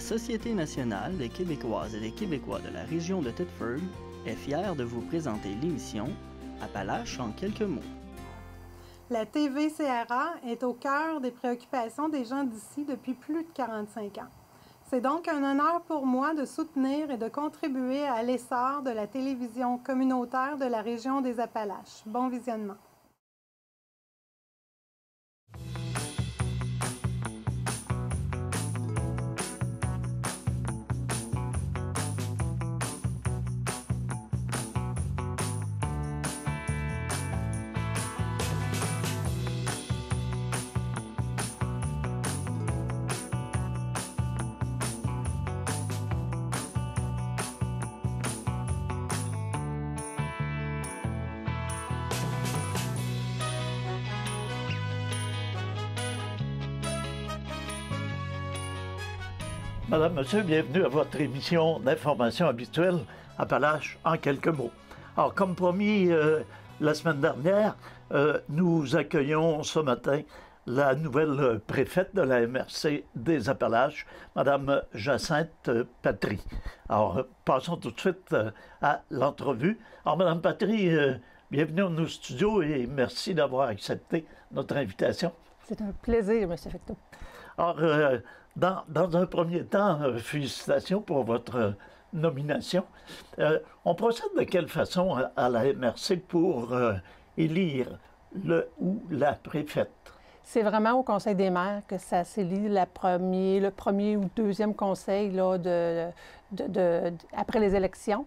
La Société nationale des Québécoises et des Québécois de la région de Thetford est fière de vous présenter l'émission Appalaches en quelques mots. La TVCRA est au cœur des préoccupations des gens d'ici depuis plus de 45 ans. C'est donc un honneur pour moi de soutenir et de contribuer à l'essor de la télévision communautaire de la région des Appalaches. Bon visionnement. Madame, Monsieur, bienvenue à votre émission d'information habituelle Appalaches en quelques mots. Alors, comme promis euh, la semaine dernière, euh, nous accueillons ce matin la nouvelle préfète de la MRC des Appalaches, Madame Jacinthe Patry. Alors, euh, passons tout de suite à l'entrevue. Alors, Madame Patry, bienvenue dans nos studios et merci d'avoir accepté notre invitation. C'est un plaisir, M. Fecteau. Alors, euh, dans, un premier temps, euh, félicitations pour votre euh, nomination. on procède de quelle façon à, la MRC pour élire le ou la préfète? C'est vraiment au Conseil des maires que ça s'élit le premier ou deuxième conseil après les élections.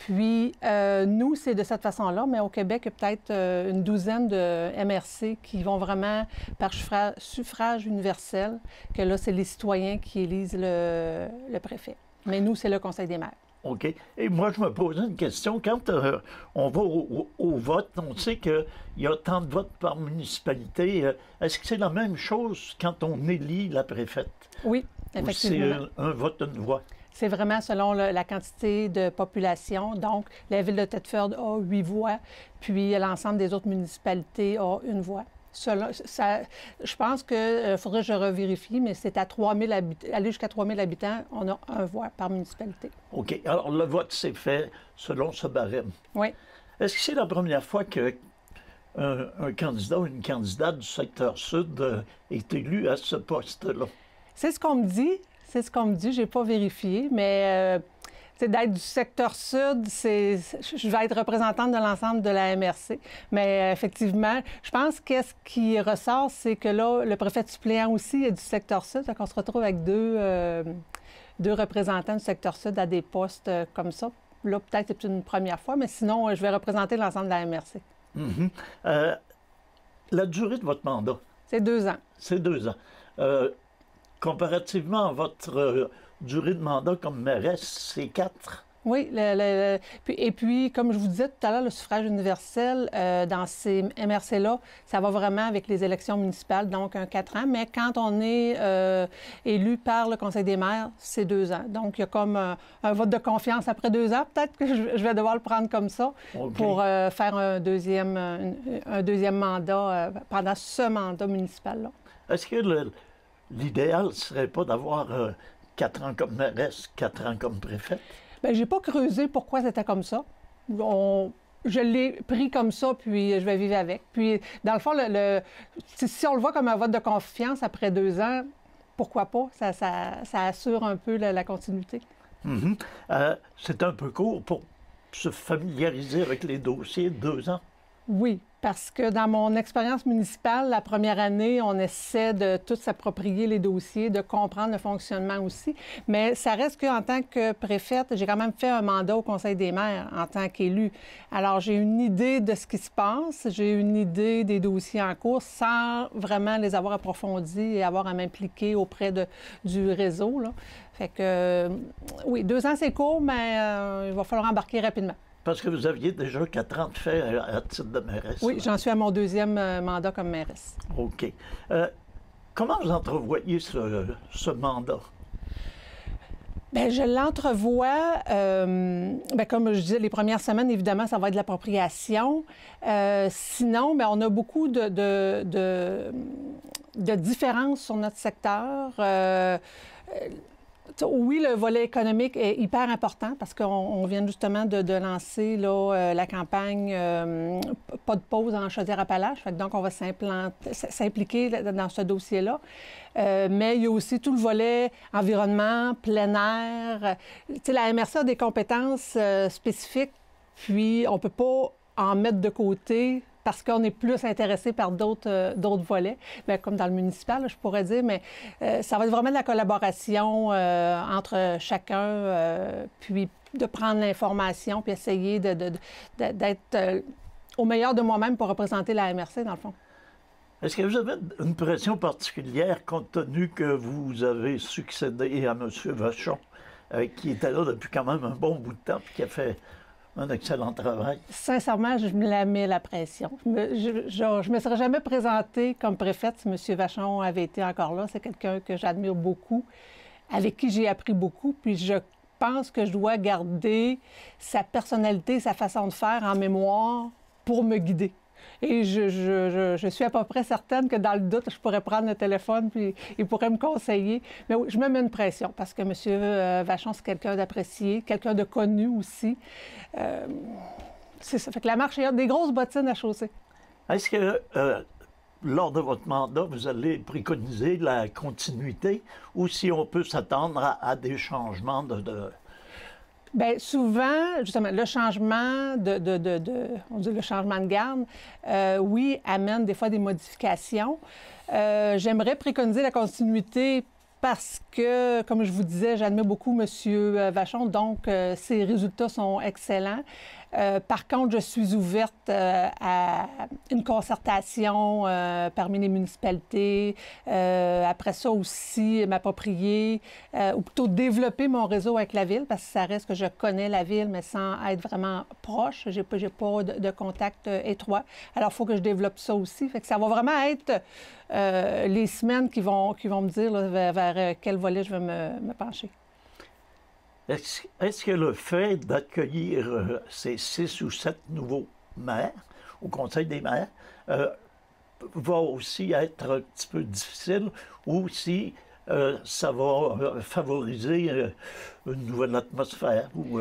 Puis, euh, nous, c'est de cette façon-là, mais au Québec, il y a peut-être euh, une douzaine de MRC qui vont vraiment par suffrage universel, que là, c'est les citoyens qui élisent le, préfet. Mais nous, c'est le Conseil des maires. OK. Et moi, je me pose une question. Quand euh, on va au, vote, on sait qu'il y a tant de votes par municipalité. Est-ce que c'est la même chose quand on élit la préfète? Oui, effectivement. Ou c'est un, un vote, une voix? C'est vraiment selon la quantité de population. Donc, la ville de Thetford a huit voix, puis l'ensemble des autres municipalités a une voix. je pense qu'il euh, faudrait que je revérifie, mais c'est à 3000 habitants, aller jusqu'à 3000 habitants, on a un voix par municipalité. OK. Alors, le vote s'est fait selon ce barème. Oui. Est-ce que c'est la première fois que un, candidat ou une candidate du secteur sud euh, est élu à ce poste-là? C'est ce qu'on me dit. C'est ce qu'on me dit, j'ai pas vérifié, mais euh, d'être du secteur sud, c'est je vais être représentante de l'ensemble de la MRC. Mais euh, effectivement, je pense qu'est-ce qui ressort, c'est que là, le préfet suppléant aussi est du secteur sud, donc on se retrouve avec deux, euh, deux représentants du secteur sud à des postes comme ça. Là, peut-être c'est une première fois, mais sinon, je vais représenter l'ensemble de la MRC. Mm-hmm. la durée de votre mandat? C'est deux ans. C'est deux ans comparativement votre euh, durée de mandat comme mairesse, c'est quatre. Oui, et puis, comme je vous disais tout à l'heure, le suffrage universel euh, dans ces MRC-là, ça va vraiment avec les élections municipales, donc un quatre ans. Mais quand on est euh, élu par le Conseil des maires, c'est deux ans. Donc, il y a comme un, vote de confiance après deux ans. Peut-être que je, vais devoir le prendre comme ça pour faire un deuxième, un, deuxième mandat pendant ce mandat municipal-là. Est-ce que le, l'idéal serait pas d'avoir euh, quatre ans comme mairesse, quatre ans comme préfet. Bien, j'ai pas creusé pourquoi c'était comme ça. Je l'ai pris comme ça, puis je vais vivre avec. Puis, dans le fond, le, si on le voit comme un vote de confiance après deux ans, pourquoi pas? Ça, assure un peu la, continuité. Mm-hmm. Euh, c'est un peu court pour se familiariser avec les dossiers, deux ans. Oui, parce que dans mon expérience municipale, la première année, on essaie de tout s'approprier les dossiers, de comprendre le fonctionnement aussi. Mais ça reste qu'en tant que préfète, j'ai quand même fait un mandat au Conseil des maires en tant qu'élu. Alors, j'ai une idée de ce qui se passe, j'ai une idée des dossiers en cours sans vraiment les avoir approfondis et avoir à m'impliquer auprès de, du réseau. Fait que, oui, deux ans, c'est court, mais euh, il va falloir embarquer rapidement. Parce que vous aviez déjà 40 faits à, à titre de mairesse. Oui, j'en suis à mon deuxième euh, mandat comme mairesse. OK. Euh, comment vous entrevoyez ce, mandat? Bien, je l'entrevois. Euh, bien, comme je disais, les premières semaines, évidemment, ça va être de l'appropriation. sinon, bien, on a beaucoup de, de, différences sur notre secteur oui, le volet économique est hyper important parce qu'on vient justement de, lancer euh, la campagne euh, Pas de pause en Chaudière-Appalaches. Donc, on va s'impliquer dans ce dossier-là. Euh, mais il y a aussi tout le volet environnement, plein air. la MRC a des compétences spécifiques, puis on ne peut pas en mettre de côté parce qu'on est plus intéressé par d'autres euh, d'autres volets. Ben, comme dans le municipal, je pourrais dire, mais euh, ça va être vraiment de la collaboration euh, entre chacun, puis de prendre l'information, puis essayer d'être de, au meilleur de moi-même pour représenter la MRC, dans le fond. Est-ce que vous avez une pression particulière compte tenu que vous avez succédé à M. Vachon, qui était là depuis quand même un bon bout de temps, puis qui a fait un excellent travail. Sincèrement, je me la mets la pression. Je ne me serais jamais présentée comme préfète si M. Vachon avait été encore là. C'est quelqu'un que j'admire beaucoup, avec qui j'ai appris beaucoup. Puis je pense que je dois garder sa personnalité, sa façon de faire en mémoire pour me guider. Et je, je, je, suis à peu près certaine que dans le doute, je pourrais prendre le téléphone puis il pourrait me conseiller. Mais je me mets une pression parce que M. Euh, Vachon, c'est quelqu'un d'apprécié, quelqu'un de connu aussi. Euh, c'est ça. Fait que la marche, a des grosses bottines à chausser. Est-ce que. Euh, lors de votre mandat, vous allez préconiser la continuité ou si on peut s'attendre à, des changements de, Bien, souvent, justement, le changement de, de, le changement de garde, euh, oui, amène des fois des modifications. Euh, j'aimerais préconiser la continuité parce que, comme je vous disais, j'admets beaucoup M. Vachon, donc euh, ses résultats sont excellents. Euh, par contre, je suis ouverte euh, à une concertation euh, parmi les municipalités. après ça aussi, m'approprier ou plutôt développer mon réseau avec la ville parce que ça reste que je connais la ville, mais sans être vraiment proche. J'ai pas, pas de, contact étroit. Alors, il faut que je développe ça aussi. Fait que ça va vraiment être les semaines qui vont, qui vont me dire vers, quel volet je vais me pencher. Est-ce que le fait d'accueillir euh, ces six ou sept nouveaux maires au Conseil des maires euh, va aussi être un petit peu difficile ou si euh, ça va favoriser une nouvelle atmosphère ou...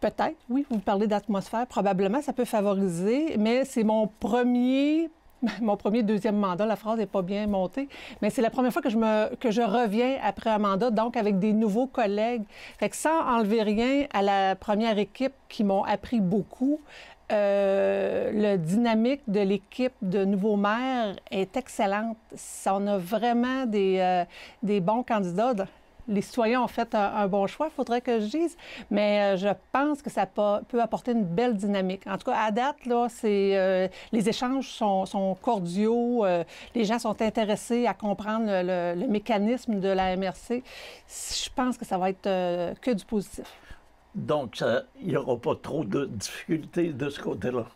Peut-être, oui. Vous parlez d'atmosphère, probablement, ça peut favoriser, mais c'est mon premier mon premier, deuxième mandat, la phrase n'est pas bien montée, mais c'est la première fois que je, me, je reviens après un mandat, donc avec des nouveaux collègues. Fait que sans enlever rien à la première équipe qui m'ont appris beaucoup, euh, le dynamique de l'équipe de nouveaux maires est excellente. On a vraiment des, euh, des bons candidats les citoyens ont fait un, bon choix, faudrait que je dise, mais euh, je pense que ça peut apporter une belle dynamique. En tout cas, à date, là, c'est, euh, les échanges sont, cordiaux, euh, les gens sont intéressés à comprendre le, mécanisme de la MRC. Je pense que ça va être que du positif. Donc, il n'y aura pas trop de difficultés de ce côté-là.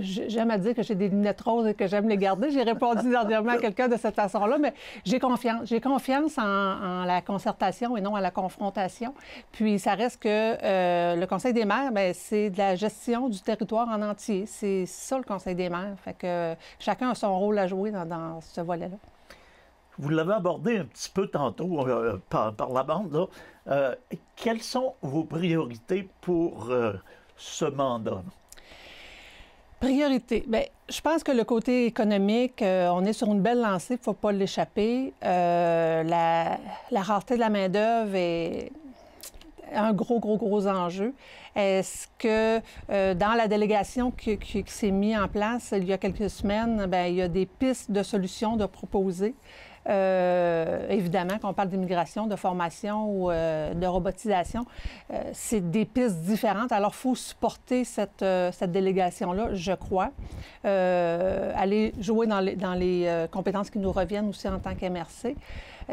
J'aime à dire que j'ai des lunettes roses et que j'aime les garder. J'ai répondu dernièrement à quelqu'un de cette façon-là, mais j'ai confiance. J'ai confiance en, la concertation et non à la confrontation. Puis ça reste que euh, le Conseil des maires, ben, c'est de la gestion du territoire en entier. C'est ça le Conseil des maires. Fait que chacun a son rôle à jouer dans, ce volet-là. Vous l'avez abordé un petit peu tantôt euh, par, la bande. Euh, quelles sont vos priorités pour ce mandat? Priorité. Bien, je pense que le côté économique, euh, on est sur une belle lancée, il ne faut pas l'échapper. Euh, la, rareté de la main-d'œuvre est un gros, gros, gros enjeu. Est-ce que euh, dans la délégation qui, s'est mise en place il y a quelques semaines, bien, il y a des pistes de solutions de proposer? Euh, évidemment, quand on parle d'immigration, de formation ou euh, de robotisation, euh, c'est des pistes différentes. Alors, il faut supporter cette, cette délégation-là, je crois. aller jouer dans les, dans les compétences qui nous reviennent aussi en tant qu'MRC.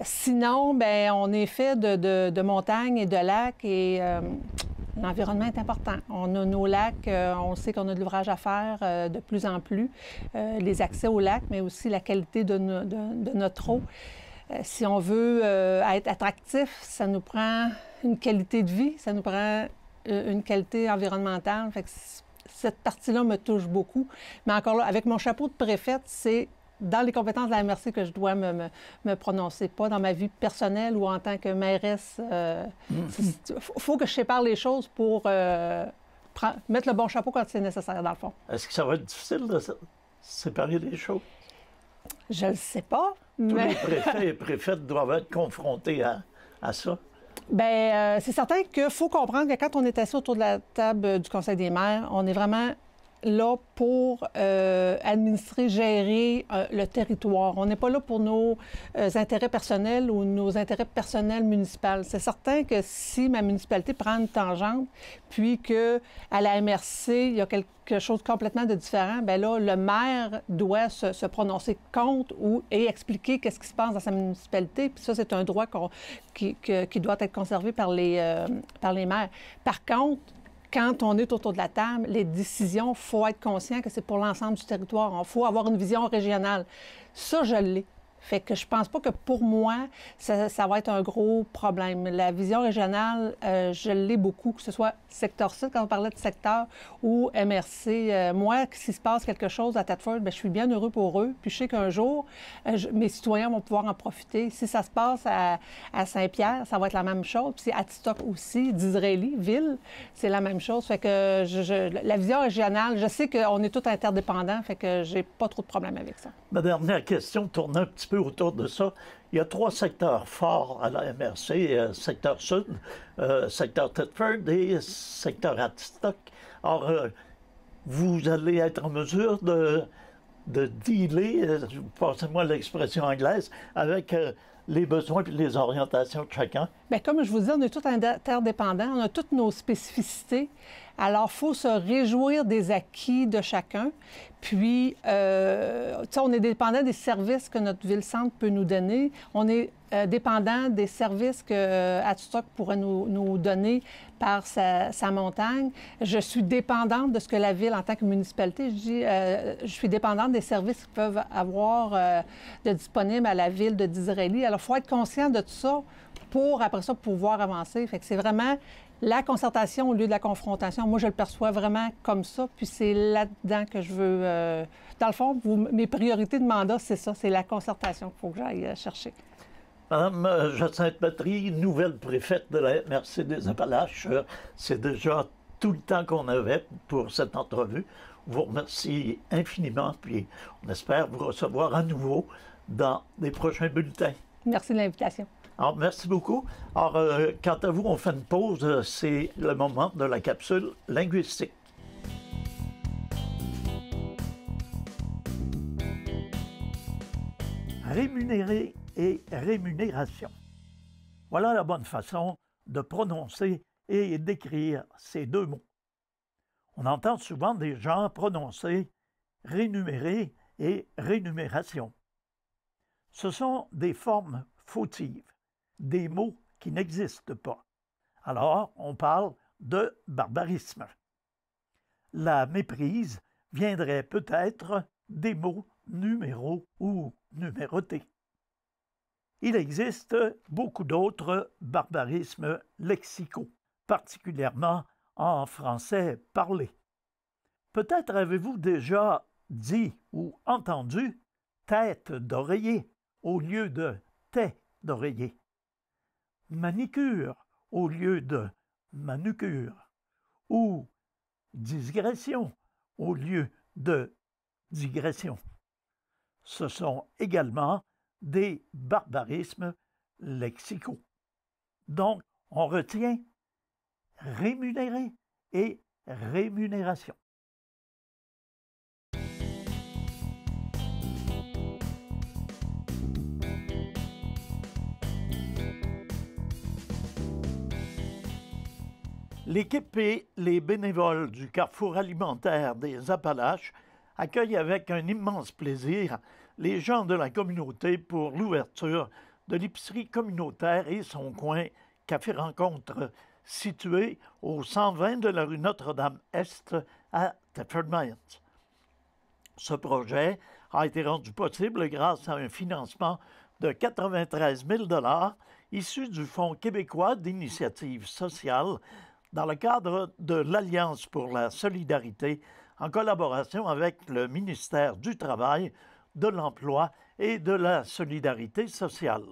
Sinon, ben on est fait de, de, de montagnes et de lacs et L'environnement est important. On a nos lacs, euh, on sait qu'on a de l'ouvrage à faire euh, de plus en plus, euh, les accès aux lacs, mais aussi la qualité de, notre eau si on veut être attractif, ça nous prend une qualité de vie, ça nous prend une qualité environnementale. cette partie-là me touche beaucoup. Mais encore là, avec mon chapeau de préfète, c'est dans les compétences de la MRC que je dois me, prononcer, pas dans ma vie personnelle ou en tant que mairesse. Il euh, mm. faut que je sépare les choses pour euh, mettre le bon chapeau quand c'est nécessaire, dans le fond. Est-ce que ça va être difficile de séparer les choses? Je ne sais pas. Tous les préfets et préfètes doivent être confrontés à, ça. Bien, euh, c'est certain qu'il faut comprendre que quand on est assis autour de la table du Conseil des maires, on est vraiment là pour euh, administrer, gérer euh, le territoire. On n'est pas là pour nos euh, intérêts personnels ou nos intérêts personnels municipaux. C'est certain que si ma municipalité prend une tangente, puis que à la MRC, il y a quelque chose complètement de différent, ben là, le maire doit se, prononcer contre ou et expliquer qu'est-ce qui se passe dans sa municipalité. Puis ça, c'est un droit qui, doit être conservé par les, par les maires. Par contre, quand on est autour de la table, les décisions, faut être conscient que c'est pour l'ensemble du territoire. Il faut avoir une vision régionale. Ça, je l'ai. Fait que je pense pas que pour moi, ça, va être un gros problème. La vision régionale, euh, je l'ai beaucoup, que ce soit secteur sud, quand on parlait de secteur, ou MRC. Euh, moi, s'il se passe quelque chose à Tatford, bien, je suis bien heureux pour eux. Puis je sais qu'un jour, euh, mes citoyens vont pouvoir en profiter. Si ça se passe à, Saint-Pierre, ça va être la même chose. Puis à Titoc aussi, d'Israeli, ville, c'est la même chose. Fait que je, la vision régionale, je sais qu'on est tous interdépendants, fait que j'ai pas trop de problèmes avec ça. Ma dernière question tourne un petit peu autour de ça. Il y a trois secteurs forts à la MRC, euh, secteur sud, euh, secteur Thetford et secteur Adstock. Alors, euh, vous allez être en mesure de, de dealer, passez-moi l'expression anglaise, avec les besoins et les orientations de chacun. Bien, comme je vous dis, on est tous interdépendants, on a toutes nos spécificités. Alors, il faut se réjouir des acquis de chacun. Puis, euh, on est dépendant des services que notre ville-centre peut nous donner. On est euh, dépendant des services que euh, pourrait nous, donner par sa, montagne. Je suis dépendante de ce que la ville, en tant que municipalité, je dis, euh, je suis dépendante des services qu'ils peuvent avoir de disponibles à la ville de Disraeli. Alors, il faut être conscient de tout ça pour, après ça, pouvoir avancer. Fait que c'est vraiment la concertation au lieu de la confrontation, moi, je le perçois vraiment comme ça. Puis c'est là-dedans que je veux. Euh, dans le fond, mes priorités de mandat, c'est ça, c'est la concertation qu'il faut que j'aille euh, chercher. Madame euh, Jacinthe Patry, nouvelle préfète de la MRC des Appalaches, c'est déjà tout le temps qu'on avait pour cette entrevue. vous remercie infiniment, puis on espère vous recevoir à nouveau dans les prochains bulletins. Merci de l'invitation merci beaucoup. Alors, euh, quant à vous, on fait une pause. C'est le moment de la capsule linguistique. Rémunérer et rémunération. Voilà la bonne façon de prononcer et d'écrire ces deux mots. On entend souvent des gens prononcer rémunérer et rémunération. Ce sont des formes fautives des mots qui n'existent pas. Alors, on parle de barbarisme. La méprise viendrait peut-être des mots numéros ou numérotés. Il existe beaucoup d'autres barbarismes lexicaux, particulièrement en français parlé. Peut-être avez-vous déjà dit ou entendu tête d'oreiller au lieu de tête d'oreiller manicure au lieu de manucure ou digression au lieu de digression. Ce sont également des barbarismes lexicaux. Donc, on retient rémunérer et rémunération. L'équipe et les bénévoles du Carrefour alimentaire des Appalaches accueillent avec un immense plaisir les gens de la communauté pour l'ouverture de l'épicerie communautaire et son coin Café Rencontre, situé au 120 de la rue Notre-Dame-Est à Thetford Ce projet a été rendu possible grâce à un financement de 93 000 issu du Fonds québécois d'initiative sociale dans le cadre de l'Alliance pour la solidarité en collaboration avec le ministère du Travail, de l'Emploi et de la Solidarité sociale.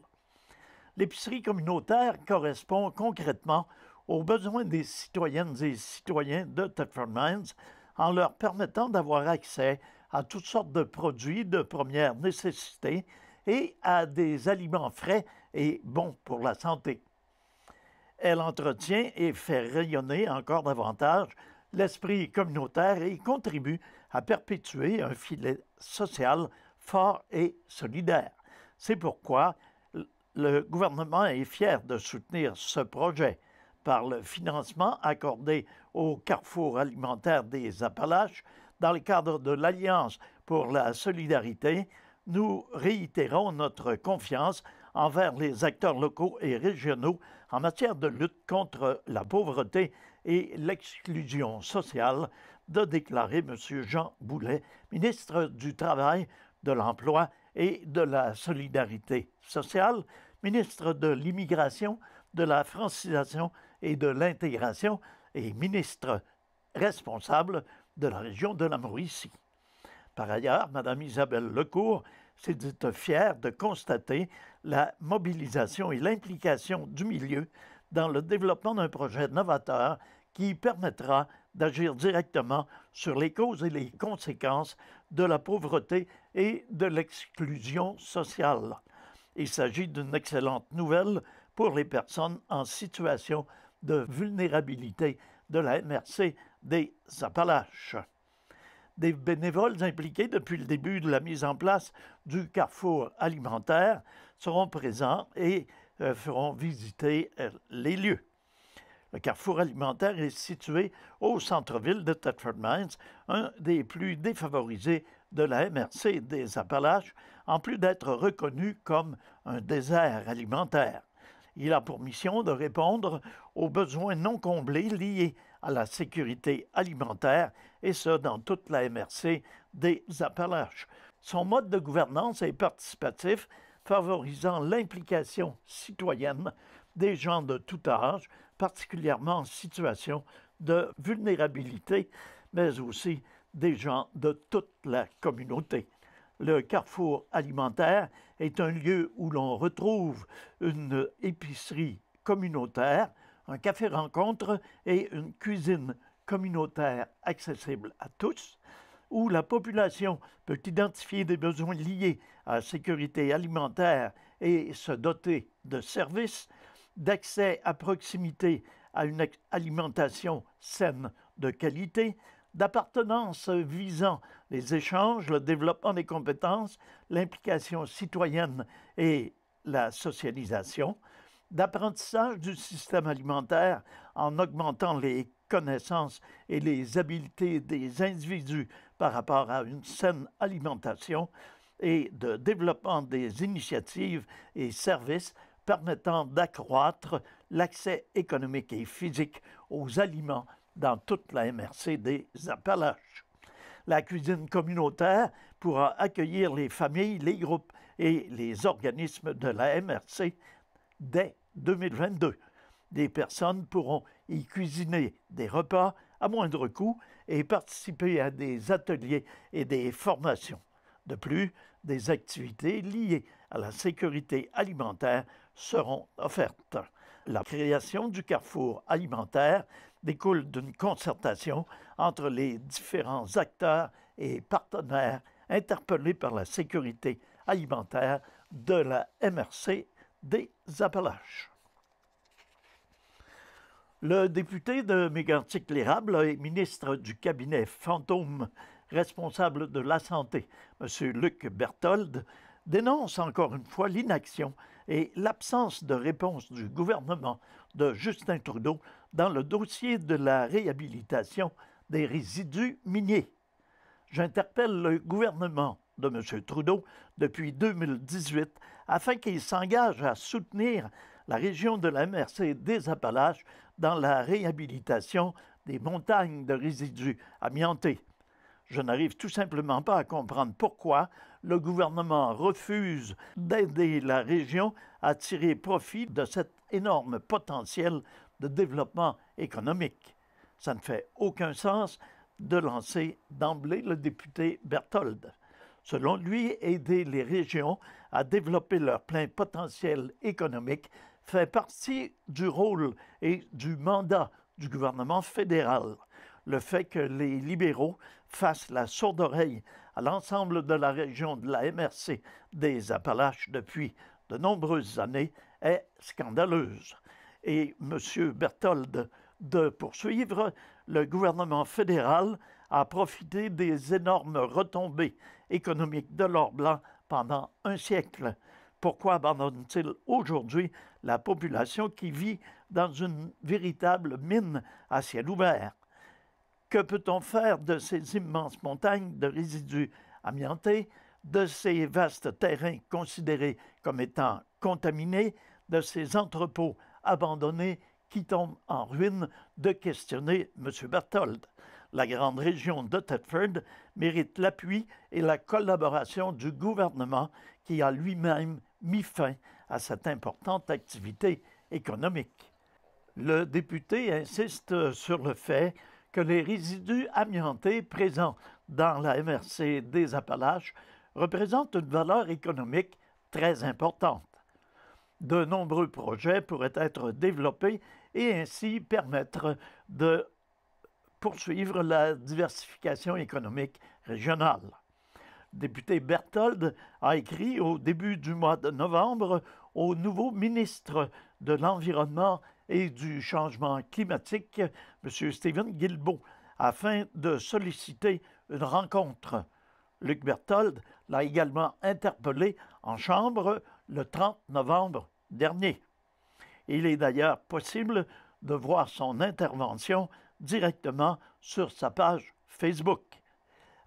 L'épicerie communautaire correspond concrètement aux besoins des citoyennes et citoyens de Thetford Mines en leur permettant d'avoir accès à toutes sortes de produits de première nécessité et à des aliments frais et bons pour la santé elle entretient et fait rayonner encore davantage l'esprit communautaire et contribue à perpétuer un filet social fort et solidaire. C'est pourquoi le gouvernement est fier de soutenir ce projet par le financement accordé au Carrefour alimentaire des Appalaches dans le cadre de l'Alliance pour la solidarité. Nous réitérons notre confiance envers les acteurs locaux et régionaux en matière de lutte contre la pauvreté et l'exclusion sociale, de déclarer M. Jean Boulet, ministre du Travail, de l'Emploi et de la Solidarité sociale, ministre de l'Immigration, de la Francisation et de l'Intégration et ministre responsable de la région de la Mauricie. Par ailleurs, Mme Isabelle Lecourt c'est fier de constater la mobilisation et l'implication du milieu dans le développement d'un projet novateur qui permettra d'agir directement sur les causes et les conséquences de la pauvreté et de l'exclusion sociale. Il s'agit d'une excellente nouvelle pour les personnes en situation de vulnérabilité de la MRC des Appalaches des bénévoles impliqués depuis le début de la mise en place du carrefour alimentaire seront présents et euh, feront visiter euh, les lieux. Le carrefour alimentaire est situé au centre-ville de Thetford Mines, un des plus défavorisés de la MRC des Appalaches, en plus d'être reconnu comme un désert alimentaire. Il a pour mission de répondre aux besoins non comblés liés à la sécurité alimentaire, et ce, dans toute la MRC des Appalaches. Son mode de gouvernance est participatif, favorisant l'implication citoyenne des gens de tout âge, particulièrement en situation de vulnérabilité, mais aussi des gens de toute la communauté. Le carrefour alimentaire est un lieu où l'on retrouve une épicerie communautaire un café rencontre et une cuisine communautaire accessible à tous, où la population peut identifier des besoins liés à la sécurité alimentaire et se doter de services, d'accès à proximité à une alimentation saine de qualité, d'appartenance visant les échanges, le développement des compétences, l'implication citoyenne et la socialisation, d'apprentissage du système alimentaire en augmentant les connaissances et les habiletés des individus par rapport à une saine alimentation et de développement des initiatives et services permettant d'accroître l'accès économique et physique aux aliments dans toute la MRC des Appalaches. La cuisine communautaire pourra accueillir les familles, les groupes et les organismes de la MRC dès 2022. Des personnes pourront y cuisiner des repas à moindre coût et participer à des ateliers et des formations. De plus, des activités liées à la sécurité alimentaire seront offertes. La création du carrefour alimentaire découle d'une concertation entre les différents acteurs et partenaires interpellés par la sécurité alimentaire de la MRC des Appalaches. Le député de Mégantic-l'Érable et ministre du cabinet fantôme responsable de la santé, M. Luc Berthold, dénonce encore une fois l'inaction et l'absence de réponse du gouvernement de Justin Trudeau dans le dossier de la réhabilitation des résidus miniers. J'interpelle le gouvernement de M. Trudeau depuis 2018 afin qu'il s'engage à soutenir la région de la MRC des Appalaches dans la réhabilitation des montagnes de résidus amiantés. Je n'arrive tout simplement pas à comprendre pourquoi le gouvernement refuse d'aider la région à tirer profit de cet énorme potentiel de développement économique. Ça ne fait aucun sens de lancer d'emblée le député Berthold selon lui, aider les régions à développer leur plein potentiel économique fait partie du rôle et du mandat du gouvernement fédéral. Le fait que les libéraux fassent la sourde oreille à l'ensemble de la région de la MRC des Appalaches depuis de nombreuses années est scandaleuse. Et M. Berthold de poursuivre, le gouvernement fédéral a profité des énormes retombées économique de l'or blanc pendant un siècle. Pourquoi abandonne-t-il aujourd'hui la population qui vit dans une véritable mine à ciel ouvert? Que peut-on faire de ces immenses montagnes de résidus amiantés, de ces vastes terrains considérés comme étant contaminés, de ces entrepôts abandonnés qui tombent en ruine, de questionner M. Berthold la grande région de Thetford mérite l'appui et la collaboration du gouvernement qui a lui-même mis fin à cette importante activité économique. Le député insiste sur le fait que les résidus amiantés présents dans la MRC des Appalaches représentent une valeur économique très importante. De nombreux projets pourraient être développés et ainsi permettre de poursuivre la diversification économique régionale. Le député Berthold a écrit au début du mois de novembre au nouveau ministre de l'Environnement et du Changement climatique, M. Stephen Guilbeault, afin de solliciter une rencontre. Luc Berthold l'a également interpellé en Chambre le 30 novembre dernier. Il est d'ailleurs possible de voir son intervention directement sur sa page Facebook.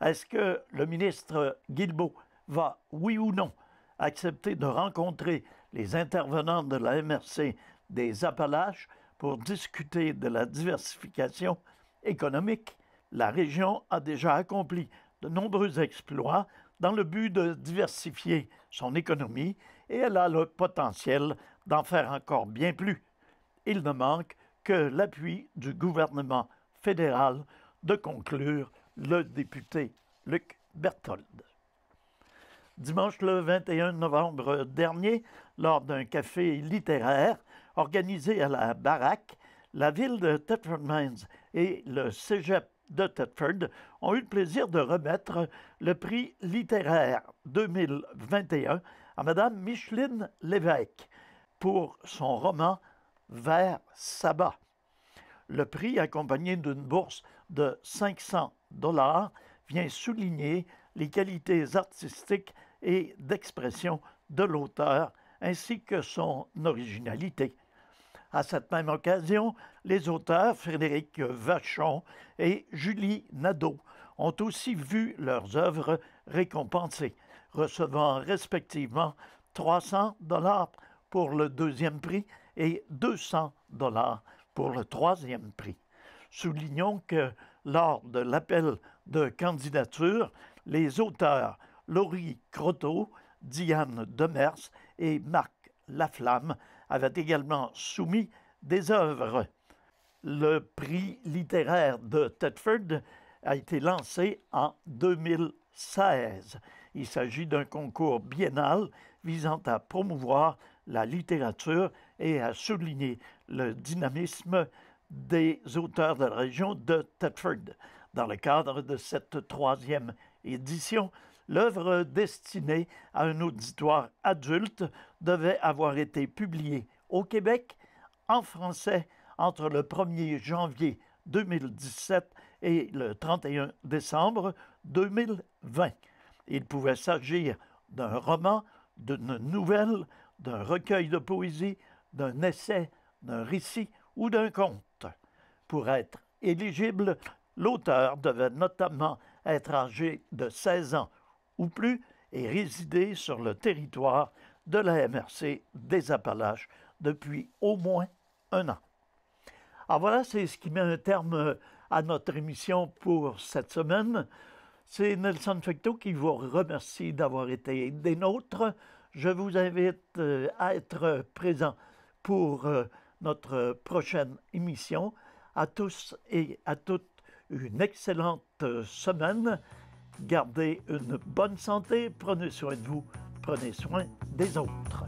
Est-ce que le ministre Guilbeault va, oui ou non, accepter de rencontrer les intervenants de la MRC des Appalaches pour discuter de la diversification économique? La région a déjà accompli de nombreux exploits dans le but de diversifier son économie et elle a le potentiel d'en faire encore bien plus. Il ne manque que l'appui du gouvernement fédéral de conclure le député Luc Berthold. Dimanche le 21 novembre dernier, lors d'un café littéraire organisé à la baraque, la ville de Thetford Mines et le cégep de Thetford ont eu le plaisir de remettre le prix littéraire 2021 à Madame Micheline Lévesque pour son roman vers Saba. Le prix, accompagné d'une bourse de 500 dollars, vient souligner les qualités artistiques et d'expression de l'auteur ainsi que son originalité. À cette même occasion, les auteurs Frédéric Vachon et Julie Nadeau ont aussi vu leurs œuvres récompensées, recevant respectivement 300 dollars pour le deuxième prix et 200 dollars pour le troisième prix. Soulignons que lors de l'appel de candidature, les auteurs Laurie Croteau, Diane Demers et Marc Laflamme avaient également soumis des œuvres. Le prix littéraire de Thetford a été lancé en 2016. Il s'agit d'un concours biennal visant à promouvoir la littérature et à souligner le dynamisme des auteurs de la région de Thetford. Dans le cadre de cette troisième édition, l'œuvre destinée à un auditoire adulte devait avoir été publiée au Québec en français entre le 1er janvier 2017 et le 31 décembre 2020. Il pouvait s'agir d'un roman, d'une nouvelle, d'un recueil de poésie, d'un essai, d'un récit ou d'un conte. Pour être éligible, l'auteur devait notamment être âgé de 16 ans ou plus et résider sur le territoire de la MRC des Appalaches depuis au moins un an. Alors ah, voilà, c'est ce qui met un terme à notre émission pour cette semaine. C'est Nelson Fecto qui vous remercie d'avoir été des nôtres. Je vous invite euh, à être présent pour euh, notre prochaine émission. À tous et à toutes, une excellente semaine. Gardez une bonne santé, prenez soin de vous, prenez soin des autres.